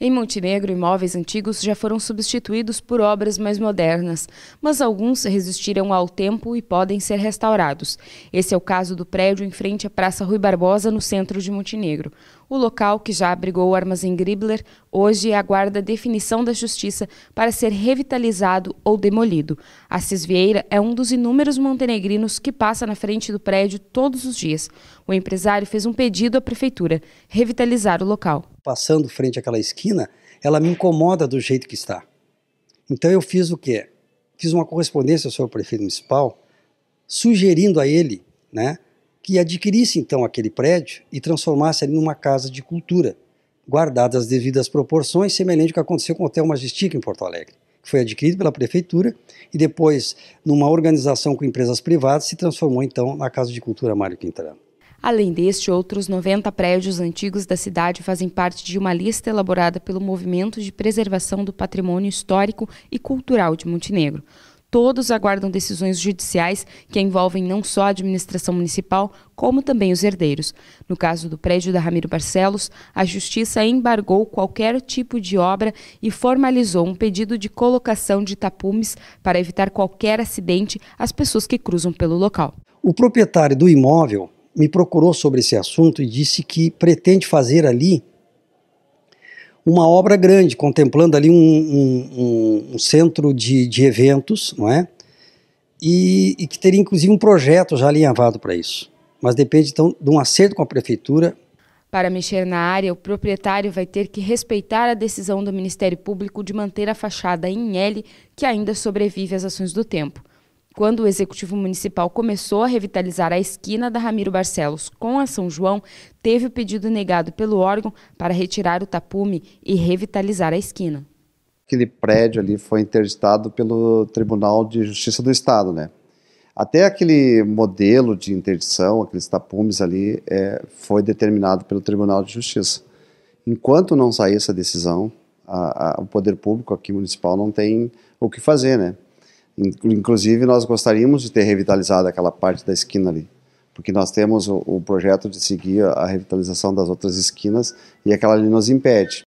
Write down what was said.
Em Montenegro, imóveis antigos já foram substituídos por obras mais modernas, mas alguns resistiram ao tempo e podem ser restaurados. Esse é o caso do prédio em frente à Praça Rui Barbosa, no centro de Montenegro. O local, que já abrigou o armazém Gribler, hoje aguarda definição da Justiça para ser revitalizado ou demolido. Assis Vieira é um dos inúmeros montenegrinos que passa na frente do prédio todos os dias. O empresário fez um pedido à Prefeitura revitalizar o local passando frente àquela esquina, ela me incomoda do jeito que está. Então eu fiz o quê? Fiz uma correspondência ao senhor prefeito municipal, sugerindo a ele, né, que adquirisse então aquele prédio e transformasse ele numa casa de cultura, guardadas as devidas proporções, semelhante ao que aconteceu com o Hotel Majestica em Porto Alegre, que foi adquirido pela prefeitura e depois, numa organização com empresas privadas, se transformou então na Casa de Cultura Mário Quintana. Além deste, outros 90 prédios antigos da cidade fazem parte de uma lista elaborada pelo Movimento de Preservação do Patrimônio Histórico e Cultural de Montenegro. Todos aguardam decisões judiciais que envolvem não só a administração municipal, como também os herdeiros. No caso do prédio da Ramiro Barcelos, a justiça embargou qualquer tipo de obra e formalizou um pedido de colocação de tapumes para evitar qualquer acidente às pessoas que cruzam pelo local. O proprietário do imóvel me procurou sobre esse assunto e disse que pretende fazer ali uma obra grande, contemplando ali um, um, um centro de, de, eventos, não é? E, e, que teria inclusive um projeto já alinhavado para isso. Mas depende então de um acerto com a prefeitura. Para mexer na área, o proprietário vai ter que respeitar a decisão do Ministério Público de manter a fachada em L, que ainda sobrevive às ações do tempo. Quando o Executivo Municipal começou a revitalizar a esquina da Ramiro Barcelos com a São João, teve o pedido negado pelo órgão para retirar o tapume e revitalizar a esquina. Aquele prédio ali foi interditado pelo Tribunal de Justiça do Estado, né? Até aquele modelo de interdição, aqueles tapumes ali, é, foi determinado pelo Tribunal de Justiça. Enquanto não sair essa decisão, a, a, o poder público aqui municipal não tem o que fazer, né? Inclusive, nós gostaríamos de ter revitalizado aquela parte da esquina ali, porque nós temos o, o projeto de seguir a revitalização das outras esquinas e aquela ali nos impede.